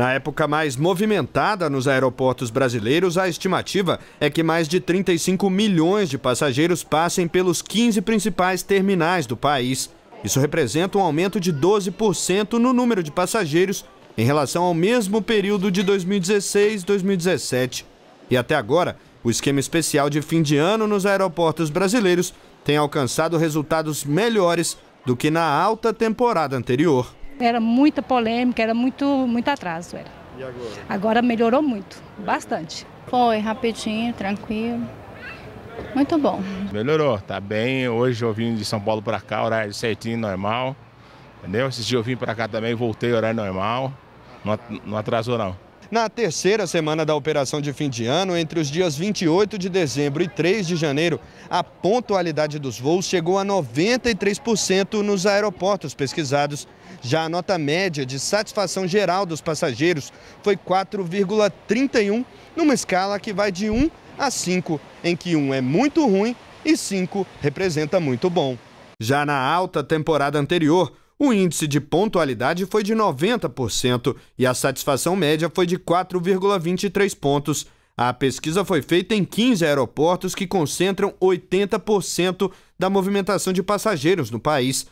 Na época mais movimentada nos aeroportos brasileiros, a estimativa é que mais de 35 milhões de passageiros passem pelos 15 principais terminais do país. Isso representa um aumento de 12% no número de passageiros em relação ao mesmo período de 2016 2017. E até agora, o esquema especial de fim de ano nos aeroportos brasileiros tem alcançado resultados melhores do que na alta temporada anterior. Era muita polêmica, era muito, muito atraso. Era. E agora? Agora melhorou muito, bastante. Foi rapidinho, tranquilo. Muito bom. Melhorou, tá bem. Hoje eu vim de São Paulo para cá, horário certinho, normal. Entendeu? Esses dias eu vim para cá também, voltei, horário normal. Não, não atrasou não. Na terceira semana da operação de fim de ano, entre os dias 28 de dezembro e 3 de janeiro, a pontualidade dos voos chegou a 93% nos aeroportos pesquisados. Já a nota média de satisfação geral dos passageiros foi 4,31, numa escala que vai de 1 a 5, em que 1 é muito ruim e 5 representa muito bom. Já na alta temporada anterior, o índice de pontualidade foi de 90% e a satisfação média foi de 4,23 pontos. A pesquisa foi feita em 15 aeroportos que concentram 80% da movimentação de passageiros no país.